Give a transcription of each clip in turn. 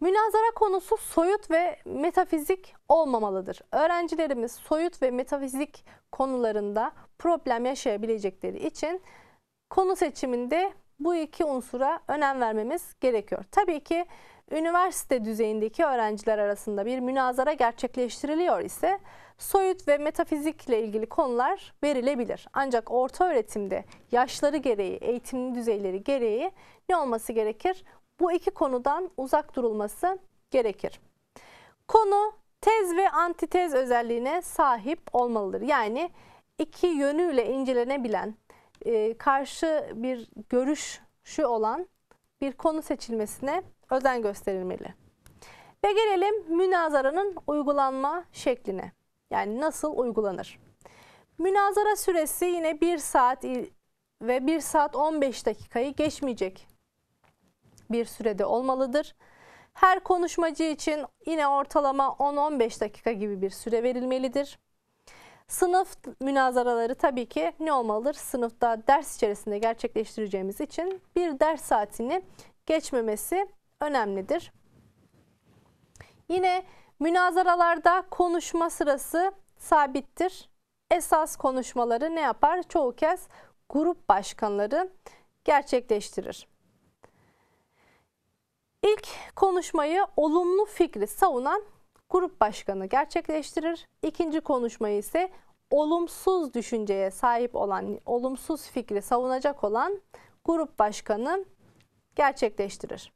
Münazara konusu soyut ve metafizik olmamalıdır. Öğrencilerimiz soyut ve metafizik konularında problem yaşayabilecekleri için konu seçiminde bu iki unsura önem vermemiz gerekiyor. Tabii ki üniversite düzeyindeki öğrenciler arasında bir münazara gerçekleştiriliyor ise soyut ve metafizikle ilgili konular verilebilir. Ancak orta öğretimde yaşları gereği, eğitim düzeyleri gereği ne olması gerekir? bu iki konudan uzak durulması gerekir. Konu tez ve antitez özelliğine sahip olmalıdır. Yani iki yönüyle incelenebilen, e, karşı bir görüş şu olan bir konu seçilmesine özen gösterilmeli. Ve gelelim münazaranın uygulanma şekline. Yani nasıl uygulanır? Münazara süresi yine 1 saat ve 1 saat 15 dakikayı geçmeyecek bir sürede olmalıdır. Her konuşmacı için yine ortalama 10-15 dakika gibi bir süre verilmelidir. Sınıf münazaraları tabii ki ne olmalıdır? Sınıfta ders içerisinde gerçekleştireceğimiz için bir ders saatini geçmemesi önemlidir. Yine münazaralarda konuşma sırası sabittir. Esas konuşmaları ne yapar? Çoğu kez grup başkanları gerçekleştirir. İlk konuşmayı olumlu fikri savunan grup başkanı gerçekleştirir. İkinci konuşmayı ise olumsuz düşünceye sahip olan, olumsuz fikri savunacak olan grup başkanı gerçekleştirir.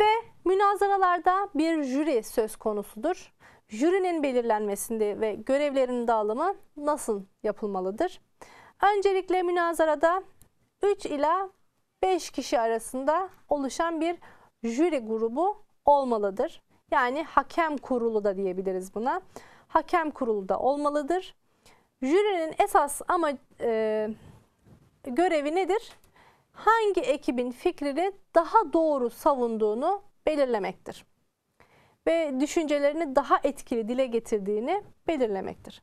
Ve münazaralarda bir jüri söz konusudur. Jürinin belirlenmesinde ve görevlerinin dağılımı nasıl yapılmalıdır? Öncelikle münazarada 3 ila 5 kişi arasında oluşan bir jüri grubu olmalıdır. Yani hakem kurulu da diyebiliriz buna. Hakem kurulu da olmalıdır. Jürinin esas ama e, görevi nedir? Hangi ekibin fikrini daha doğru savunduğunu belirlemektir. Ve düşüncelerini daha etkili dile getirdiğini belirlemektir.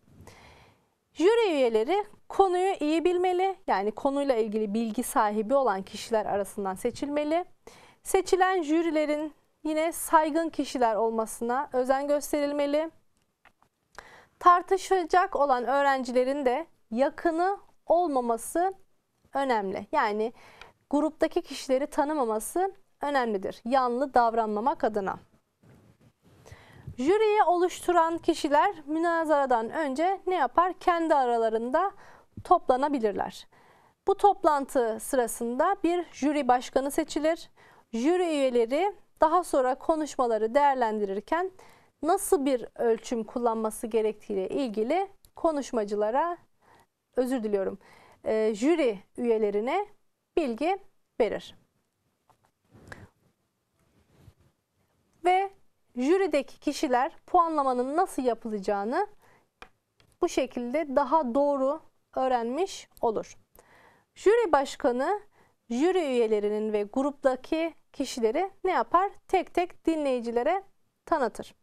Jüri üyeleri Konuyu iyi bilmeli, yani konuyla ilgili bilgi sahibi olan kişiler arasından seçilmeli. Seçilen jürilerin yine saygın kişiler olmasına özen gösterilmeli. Tartışacak olan öğrencilerin de yakını olmaması önemli. Yani gruptaki kişileri tanımaması önemlidir. Yanlı davranmamak adına. Jüriyi oluşturan kişiler münazaradan önce ne yapar? Kendi aralarında toplanabilirler. Bu toplantı sırasında bir jüri başkanı seçilir. Jüri üyeleri daha sonra konuşmaları değerlendirirken nasıl bir ölçüm kullanması gerektiğiyle ilgili konuşmacılara özür diliyorum e, jüri üyelerine bilgi verir. Ve jürideki kişiler puanlamanın nasıl yapılacağını bu şekilde daha doğru öğrenmiş olur. Jüri başkanı jüri üyelerinin ve gruptaki kişileri ne yapar? Tek tek dinleyicilere tanıtır.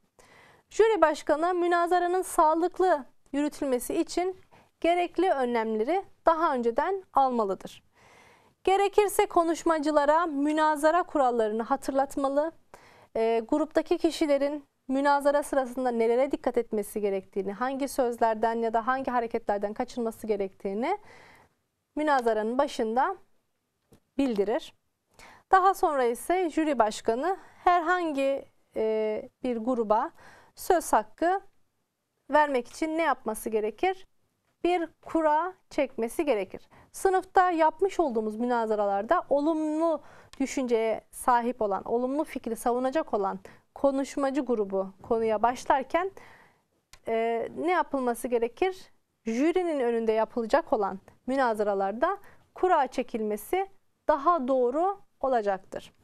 Jüri başkanı münazaranın sağlıklı yürütülmesi için gerekli önlemleri daha önceden almalıdır. Gerekirse konuşmacılara münazara kurallarını hatırlatmalı, e, gruptaki kişilerin münazara sırasında nelere dikkat etmesi gerektiğini, hangi sözlerden ya da hangi hareketlerden kaçınması gerektiğini münazaranın başında bildirir. Daha sonra ise jüri başkanı herhangi e, bir gruba söz hakkı vermek için ne yapması gerekir? Bir kura çekmesi gerekir. Sınıfta yapmış olduğumuz münazaralarda olumlu düşünceye sahip olan, olumlu fikri savunacak olan konuşmacı grubu konuya başlarken e, ne yapılması gerekir? Jürinin önünde yapılacak olan münazaralarda kura çekilmesi daha doğru olacaktır.